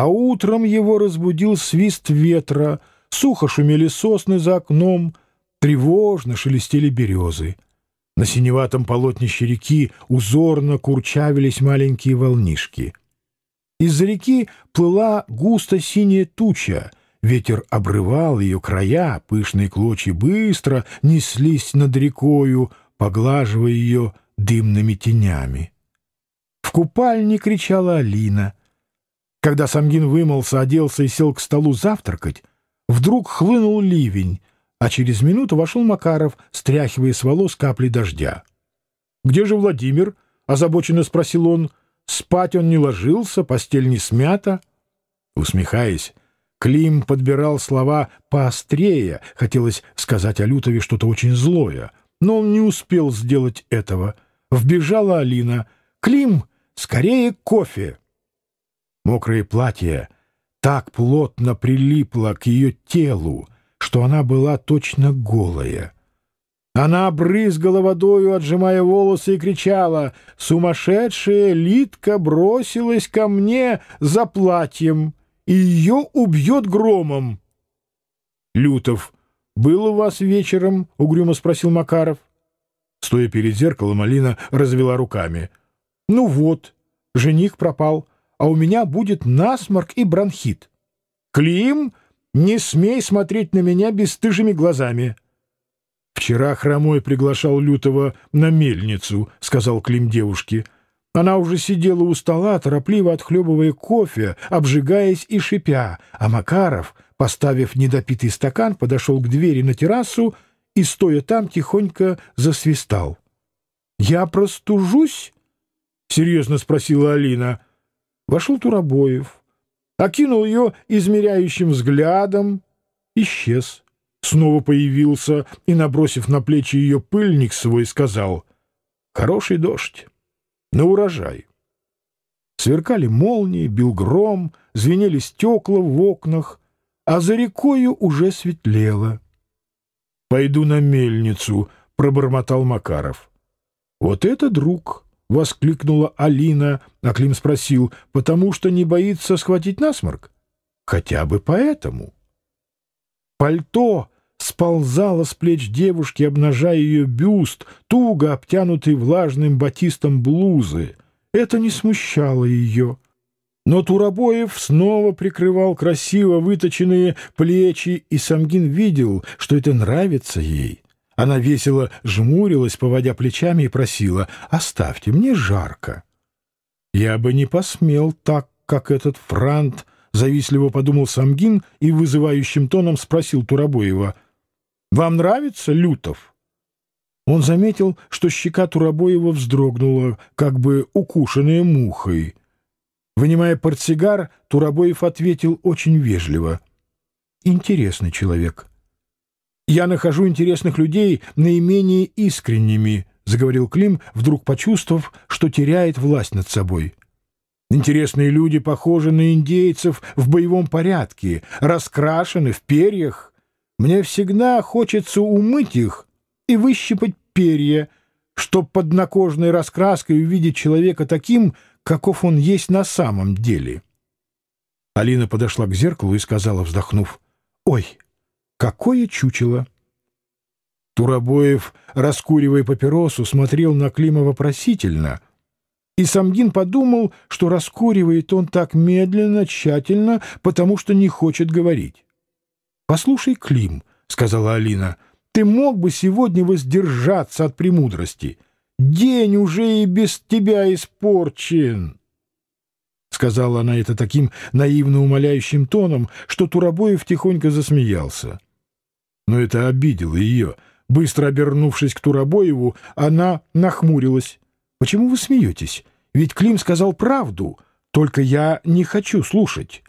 а утром его разбудил свист ветра, сухо шумели сосны за окном, тревожно шелестели березы. На синеватом полотнище реки узорно курчавились маленькие волнишки. Из-за реки плыла густо синяя туча, ветер обрывал ее края, пышные клочья быстро неслись над рекою, поглаживая ее дымными тенями. В купальне кричала Алина — когда Самгин вымылся, оделся и сел к столу завтракать, вдруг хлынул ливень, а через минуту вошел Макаров, стряхивая с волос капли дождя. «Где же Владимир?» — озабоченно спросил он. «Спать он не ложился, постель не смята». Усмехаясь, Клим подбирал слова поострее, хотелось сказать Алютове что-то очень злое, но он не успел сделать этого. Вбежала Алина. «Клим, скорее кофе!» Мокрое платье так плотно прилипло к ее телу, что она была точно голая. Она брызгала водою, отжимая волосы, и кричала «Сумасшедшая Литка бросилась ко мне за платьем, и ее убьет громом!» «Лютов, был у вас вечером?» — угрюмо спросил Макаров. Стоя перед зеркалом, Алина развела руками. «Ну вот, жених пропал» а у меня будет насморк и бронхит. Клим, не смей смотреть на меня бесстыжими глазами. Вчера Хромой приглашал Лютого на мельницу, сказал Клим девушке. Она уже сидела у стола, торопливо отхлебывая кофе, обжигаясь и шипя, а Макаров, поставив недопитый стакан, подошел к двери на террасу и, стоя там, тихонько засвистал. «Я простужусь?» — серьезно спросила Алина. Вошел Турабоев, окинул ее измеряющим взглядом, исчез. Снова появился и, набросив на плечи ее пыльник свой, сказал «Хороший дождь, на урожай». Сверкали молнии, бил гром, звенели стекла в окнах, а за рекою уже светлело. «Пойду на мельницу», — пробормотал Макаров. «Вот это друг!» — воскликнула Алина, а Клим спросил, — потому что не боится схватить насморк? Хотя бы поэтому. Пальто сползало с плеч девушки, обнажая ее бюст, туго обтянутый влажным батистом блузы. Это не смущало ее. Но Турабоев снова прикрывал красиво выточенные плечи, и Самгин видел, что это нравится ей. Она весело жмурилась, поводя плечами, и просила «Оставьте, мне жарко». «Я бы не посмел так, как этот франт», — завистливо подумал Самгин и вызывающим тоном спросил Турабоева. «Вам нравится Лютов?» Он заметил, что щека Турабоева вздрогнула, как бы укушенная мухой. Вынимая портсигар, Турабоев ответил очень вежливо. «Интересный человек. «Я нахожу интересных людей наименее искренними», — заговорил Клим, вдруг почувствовав, что теряет власть над собой. «Интересные люди похожи на индейцев в боевом порядке, раскрашены в перьях. Мне всегда хочется умыть их и выщипать перья, чтоб под накожной раскраской увидеть человека таким, каков он есть на самом деле». Алина подошла к зеркалу и сказала, вздохнув, «Ой!» Какое чучело! Турабоев, раскуривая папиросу, смотрел на Клима вопросительно, и Самгин подумал, что раскуривает он так медленно, тщательно, потому что не хочет говорить. «Послушай, Клим», — сказала Алина, — «ты мог бы сегодня воздержаться от премудрости. День уже и без тебя испорчен». Сказала она это таким наивно умоляющим тоном, что Турабоев тихонько засмеялся. Но это обидело ее. Быстро обернувшись к Турабоеву, она нахмурилась. «Почему вы смеетесь? Ведь Клим сказал правду, только я не хочу слушать».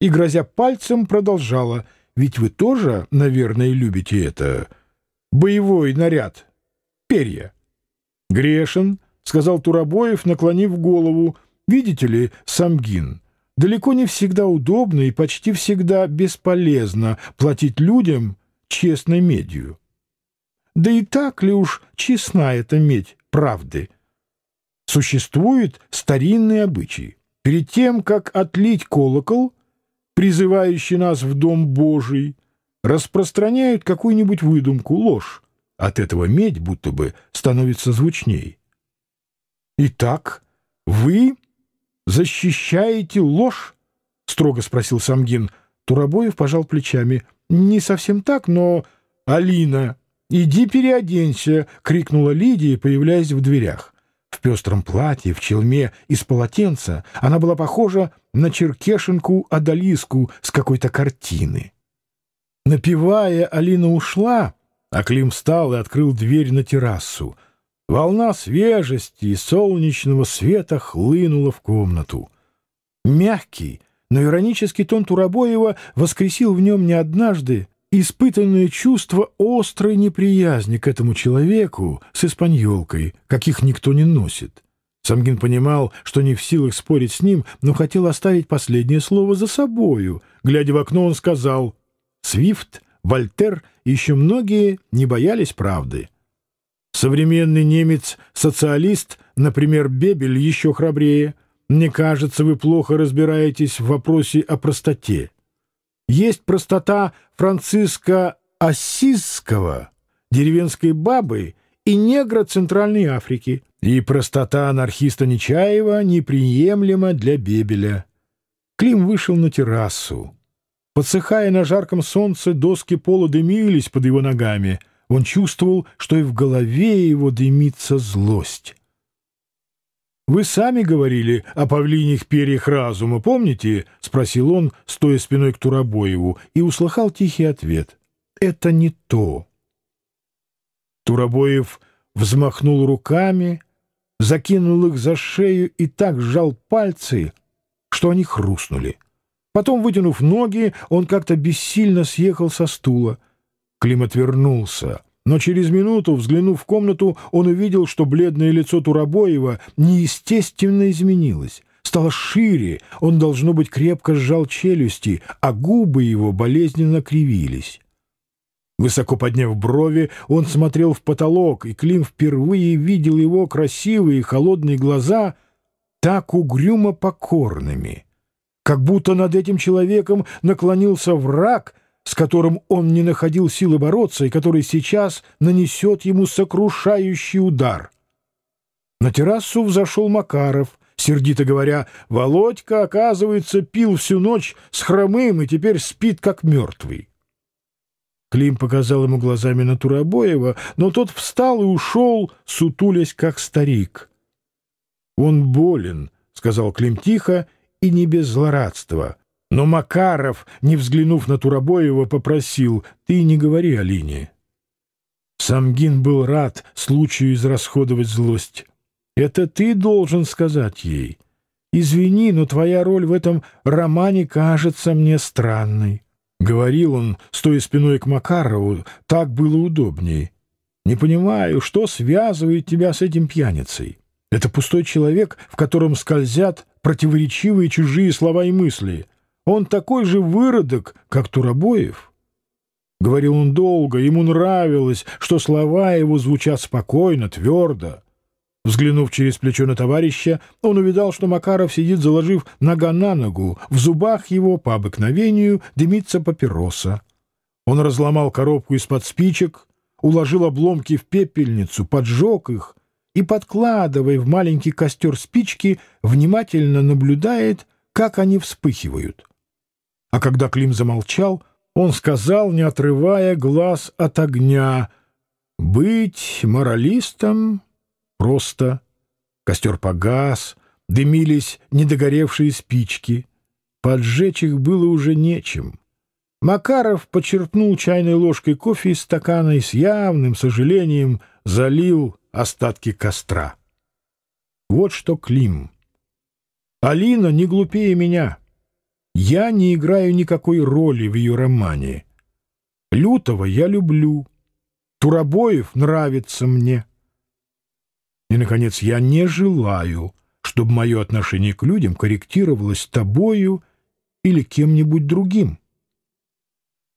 И, грозя пальцем, продолжала. «Ведь вы тоже, наверное, любите это. Боевой наряд. Перья». «Грешен», — сказал Турабоев, наклонив голову. «Видите ли, Самгин, далеко не всегда удобно и почти всегда бесполезно платить людям, честной медью. Да и так ли уж честна эта медь правды? Существует старинный обычай. Перед тем, как отлить колокол, призывающий нас в дом Божий, распространяют какую-нибудь выдумку, ложь. От этого медь будто бы становится звучней. «Итак, вы защищаете ложь?» — строго спросил Самгин. Турабоев пожал плечами — не совсем так, но... Алина, иди переоденься, крикнула Лидия, появляясь в дверях. В пестром платье, в челме, из полотенца она была похожа на черкешенку Адалиску с какой-то картины. Напивая, Алина ушла, а Клим встал и открыл дверь на террасу. Волна свежести и солнечного света хлынула в комнату. Мягкий, но иронический тон Турабоева воскресил в нем не однажды испытанное чувство острой неприязни к этому человеку с испаньолкой, каких никто не носит. Самгин понимал, что не в силах спорить с ним, но хотел оставить последнее слово за собою. Глядя в окно, он сказал «Свифт, Вольтер и еще многие не боялись правды». Современный немец-социалист, например, Бебель, еще храбрее – мне кажется, вы плохо разбираетесь в вопросе о простоте. Есть простота Франциска Ассизского, деревенской бабы и негра Центральной Африки, и простота анархиста Нечаева неприемлема для Бебеля. Клим вышел на террасу. Подсыхая на жарком солнце, доски пола дымились под его ногами. Он чувствовал, что и в голове его дымится злость. «Вы сами говорили о павлиних перьях разума, помните?» — спросил он, стоя спиной к Турабоеву, и услыхал тихий ответ. «Это не то». Турабоев взмахнул руками, закинул их за шею и так сжал пальцы, что они хрустнули. Потом, вытянув ноги, он как-то бессильно съехал со стула. Клим отвернулся — но через минуту, взглянув в комнату, он увидел, что бледное лицо Турабоева неестественно изменилось. Стало шире, он, должно быть, крепко сжал челюсти, а губы его болезненно кривились. Высоко подняв брови, он смотрел в потолок, и Клим впервые видел его красивые и холодные глаза так угрюмо покорными. Как будто над этим человеком наклонился враг — с которым он не находил силы бороться и который сейчас нанесет ему сокрушающий удар. На террасу взошел Макаров, сердито говоря, «Володька, оказывается, пил всю ночь с хромым и теперь спит, как мертвый». Клим показал ему глазами на Турабоева, но тот встал и ушел, сутулясь, как старик. «Он болен», — сказал Клим тихо и не без злорадства. Но Макаров, не взглянув на Турабоева, попросил «Ты не говори о линии». Самгин был рад случаю израсходовать злость. «Это ты должен сказать ей. Извини, но твоя роль в этом романе кажется мне странной». Говорил он, стоя спиной к Макарову, так было удобней. «Не понимаю, что связывает тебя с этим пьяницей? Это пустой человек, в котором скользят противоречивые чужие слова и мысли». Он такой же выродок, как Турабоев. Говорил он долго, ему нравилось, что слова его звучат спокойно, твердо. Взглянув через плечо на товарища, он увидал, что Макаров сидит, заложив нога на ногу. В зубах его, по обыкновению, дымится папироса. Он разломал коробку из-под спичек, уложил обломки в пепельницу, поджег их и, подкладывая в маленький костер спички, внимательно наблюдает, как они вспыхивают. А когда Клим замолчал, он сказал, не отрывая глаз от огня, «Быть моралистом просто». Костер погас, дымились недогоревшие спички. Поджечь их было уже нечем. Макаров почерпнул чайной ложкой кофе из стакана и с явным сожалением залил остатки костра. Вот что Клим. «Алина не глупее меня». Я не играю никакой роли в ее романе. Лютого я люблю, Турабоев нравится мне. И, наконец, я не желаю, чтобы мое отношение к людям корректировалось тобою или кем-нибудь другим.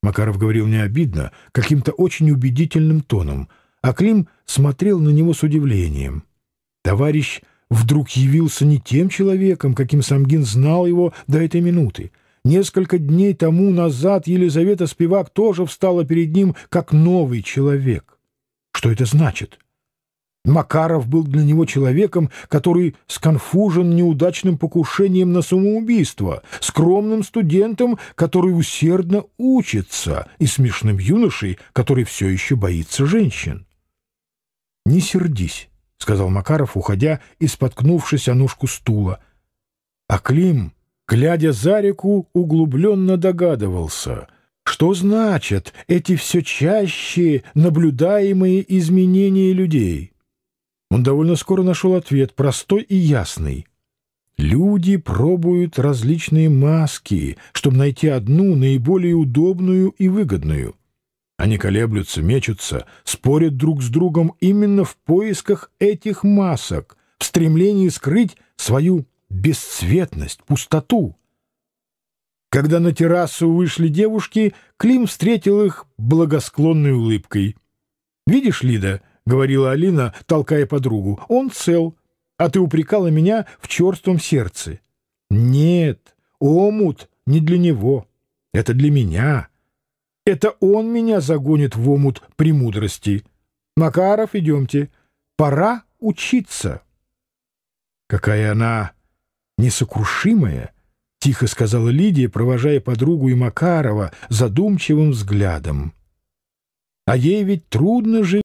Макаров говорил не обидно, каким-то очень убедительным тоном, а Клим смотрел на него с удивлением. Товарищ вдруг явился не тем человеком, каким Самгин знал его до этой минуты. Несколько дней тому назад Елизавета Спивак тоже встала перед ним как новый человек. Что это значит? Макаров был для него человеком, который сконфужен неудачным покушением на самоубийство, скромным студентом, который усердно учится, и смешным юношей, который все еще боится женщин. «Не сердись», — сказал Макаров, уходя и споткнувшись о ножку стула. А Клим, глядя за реку, углубленно догадывался, что значат эти все чаще наблюдаемые изменения людей. Он довольно скоро нашел ответ, простой и ясный. Люди пробуют различные маски, чтобы найти одну наиболее удобную и выгодную. Они колеблются, мечутся, спорят друг с другом именно в поисках этих масок, в стремлении скрыть свою бесцветность, пустоту. Когда на террасу вышли девушки, Клим встретил их благосклонной улыбкой. «Видишь, Лида», — говорила Алина, толкая подругу, — «он цел, а ты упрекала меня в черством сердце». «Нет, омут не для него, это для меня». Это он меня загонит в омут премудрости. Макаров, идемте. Пора учиться. Какая она несокрушимая, — тихо сказала Лидия, провожая подругу и Макарова задумчивым взглядом. А ей ведь трудно жить.